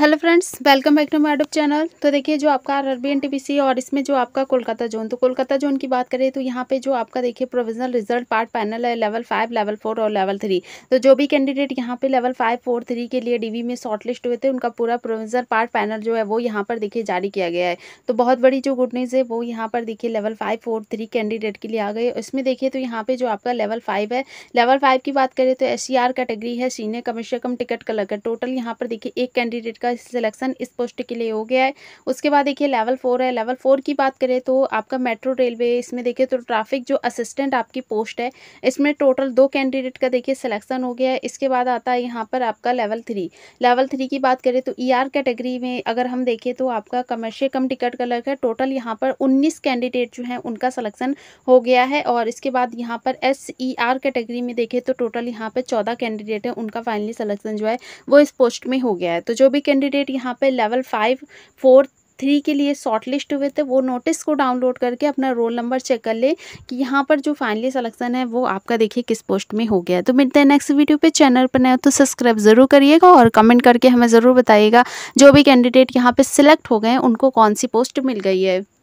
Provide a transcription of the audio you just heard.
hello friends welcome back to my YouTube channel तो देखिए जो आपका अरबी एन टीपीसी और इसमें जो आपका कोलकाता जोन तो कोलकाता जोन की बात करें तो यहाँ पे जो आपका देखिए प्रोविजनल रिजल्ट पार्ट पैनल है लेवल फाइव लेवल फोर और लेवल थ्री तो जो भी कैंडिडेट यहाँ पे लेवल फाइव फोर थ्री के लिए डी में शॉर्टलिस्ट हुए थे उनका पूरा प्रोविजनल पार्ट पैनल जो है वो यहाँ पर देखिए जारी किया गया है तो बहुत बड़ी जो गुड न्यूज़ है वो यहाँ पर देखिए level five four three candidate के लिए आ गई इसमें देखिए तो यहाँ पर जो आपका लेवल फाइव है लेवल फाइव की बात करें तो एस कैटेगरी e है senior commercial cum ticket clerk का टोटल यहाँ पर देखिए एक कैंडिडेट का आपका सिलेक्शन इस पोस्ट के लिए हो गया है उसके बाद देखिए लेवल फोर है लेवल फोर की बात करें तो आपका मेट्रो रेलवे इसमें देखिए तो ट्रैफिक जो असिस्टेंट आपकी पोस्ट है इसमें टोटल दो कैंडिडेट का देखिए सिलेक्शन हो गया है इसके बाद आता है यहाँ पर आपका लेवल थ्री लेवल थ्री की बात करें तो ई e कैटेगरी में अगर हम देखें तो आपका कमर्शियल कम टिकट क्लर्क है टोटल यहाँ पर उन्नीस कैंडिडेट जो हैं उनका सलेक्शन हो गया है और इसके बाद यहाँ पर एस कैटेगरी e में देखें तो टोटल यहाँ पर चौदह कैंडिडेट हैं उनका फाइनली सलेक्शन जो है वो इस पोस्ट में हो गया है तो जो भी कैंडिडेट यहाँ पे लेवल फाइव फोर थ्री के लिए शॉर्टलिस्ट हुए थे वो नोटिस को डाउनलोड करके अपना रोल नंबर चेक कर ले कि यहाँ पर जो फाइनली सलेक्शन है वो आपका देखिए किस पोस्ट में हो गया तो मिलते हैं नेक्स्ट वीडियो पे चैनल पर नए तो सब्सक्राइब ज़रूर करिएगा और कमेंट करके हमें ज़रूर बताइएगा जो भी कैंडिडेट यहाँ पर सिलेक्ट हो गए उनको कौन सी पोस्ट मिल गई है